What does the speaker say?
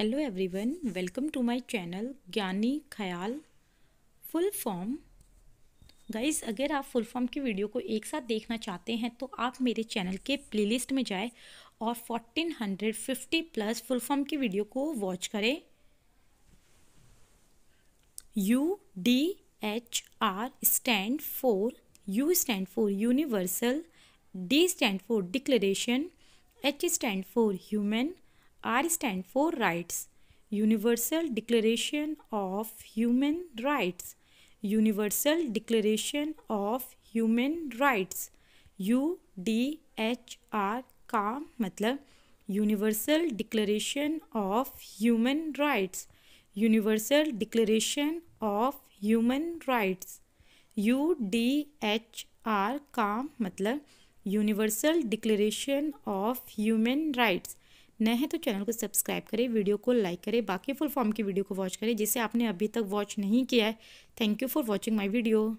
Hello everyone welcome to my channel ज्ञानी ख्याल full form guys अगर आप फुल फॉर्म की वीडियो को एक साथ देखना चाहते हैं तो आप मेरे चैनल के प्लेलिस्ट में जाएं और 1450 प्लस फुल फॉर्म की वीडियो को वॉच करें U D H R stand for U stand for universal D stand for declaration H stand for human R stand for rights. Universal Declaration of Human Rights. Universal Declaration of Human Rights. U D H R ka matlab Universal Declaration of Human Rights. Universal Declaration of Human Rights. U D H R ka matlab Universal Declaration of Human Rights. नए हैं तो channel को subscribe करें video को like करें बाकी full form की video को वॉच करें जिसे आपने अभी तक वॉच नहीं किया है thank you for watching my video